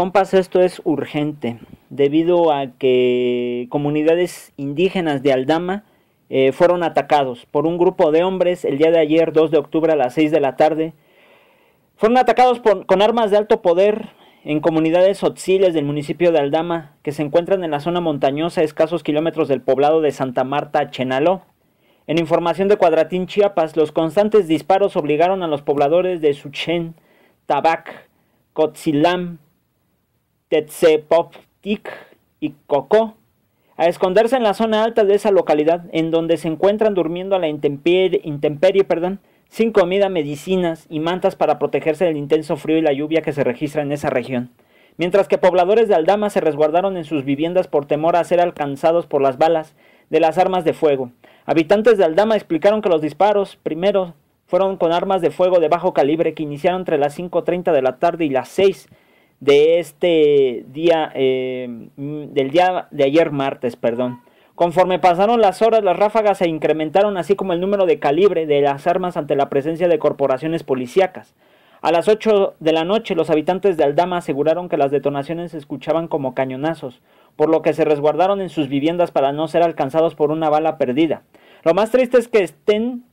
Compas, esto es urgente, debido a que comunidades indígenas de Aldama eh, fueron atacados por un grupo de hombres el día de ayer, 2 de octubre a las 6 de la tarde. Fueron atacados con armas de alto poder en comunidades hotziles del municipio de Aldama, que se encuentran en la zona montañosa a escasos kilómetros del poblado de Santa Marta, Chenaló. En información de Cuadratín Chiapas, los constantes disparos obligaron a los pobladores de Suchen, Tabac, Cotzilam, Tetzepoptik y Coco a esconderse en la zona alta de esa localidad, en donde se encuentran durmiendo a la intemperie, sin comida, medicinas y mantas para protegerse del intenso frío y la lluvia que se registra en esa región. Mientras que pobladores de Aldama se resguardaron en sus viviendas por temor a ser alcanzados por las balas de las armas de fuego. Habitantes de Aldama explicaron que los disparos, primero, fueron con armas de fuego de bajo calibre que iniciaron entre las 5.30 de la tarde y las 6, de este día, eh, mm, del día de ayer martes, perdón. Conforme pasaron las horas, las ráfagas se incrementaron, así como el número de calibre de las armas ante la presencia de corporaciones policíacas. A las 8 de la noche, los habitantes de Aldama aseguraron que las detonaciones se escuchaban como cañonazos, por lo que se resguardaron en sus viviendas para no ser alcanzados por una bala perdida. Lo más triste es que estén,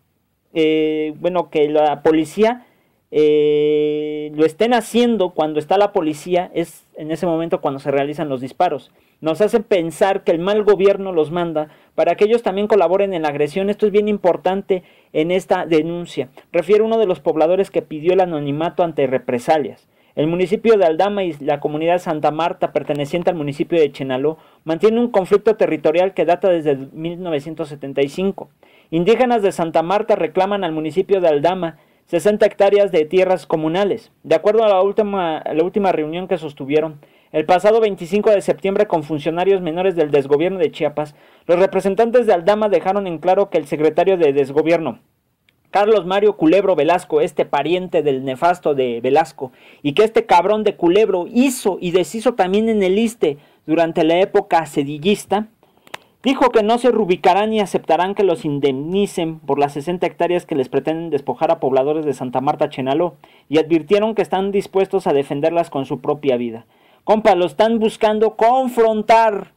eh, bueno, que la policía eh, lo estén haciendo cuando está la policía es en ese momento cuando se realizan los disparos. Nos hace pensar que el mal gobierno los manda para que ellos también colaboren en la agresión. Esto es bien importante en esta denuncia. Refiere uno de los pobladores que pidió el anonimato ante represalias. El municipio de Aldama y la comunidad Santa Marta, perteneciente al municipio de Chenaló, mantiene un conflicto territorial que data desde 1975. Indígenas de Santa Marta reclaman al municipio de Aldama 60 hectáreas de tierras comunales. De acuerdo a la última, la última reunión que sostuvieron, el pasado 25 de septiembre con funcionarios menores del desgobierno de Chiapas, los representantes de Aldama dejaron en claro que el secretario de desgobierno, Carlos Mario Culebro Velasco, este pariente del nefasto de Velasco, y que este cabrón de Culebro hizo y deshizo también en el ISTE durante la época sedillista, Dijo que no se rubicarán ni aceptarán que los indemnicen por las 60 hectáreas que les pretenden despojar a pobladores de Santa Marta Chenaló y advirtieron que están dispuestos a defenderlas con su propia vida. Compa, lo están buscando confrontar.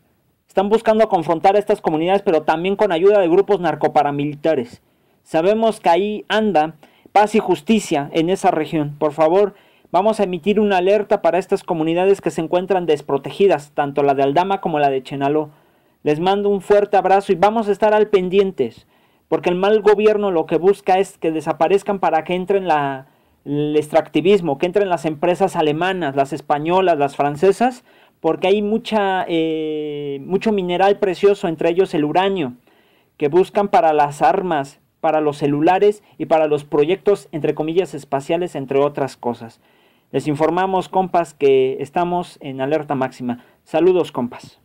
Están buscando confrontar a estas comunidades, pero también con ayuda de grupos narcoparamilitares. Sabemos que ahí anda paz y justicia en esa región. Por favor, vamos a emitir una alerta para estas comunidades que se encuentran desprotegidas, tanto la de Aldama como la de Chenaló. Les mando un fuerte abrazo y vamos a estar al pendientes, porque el mal gobierno lo que busca es que desaparezcan para que entren el extractivismo, que entren las empresas alemanas, las españolas, las francesas, porque hay mucha, eh, mucho mineral precioso, entre ellos el uranio, que buscan para las armas, para los celulares y para los proyectos, entre comillas, espaciales, entre otras cosas. Les informamos, compas, que estamos en alerta máxima. Saludos, compas.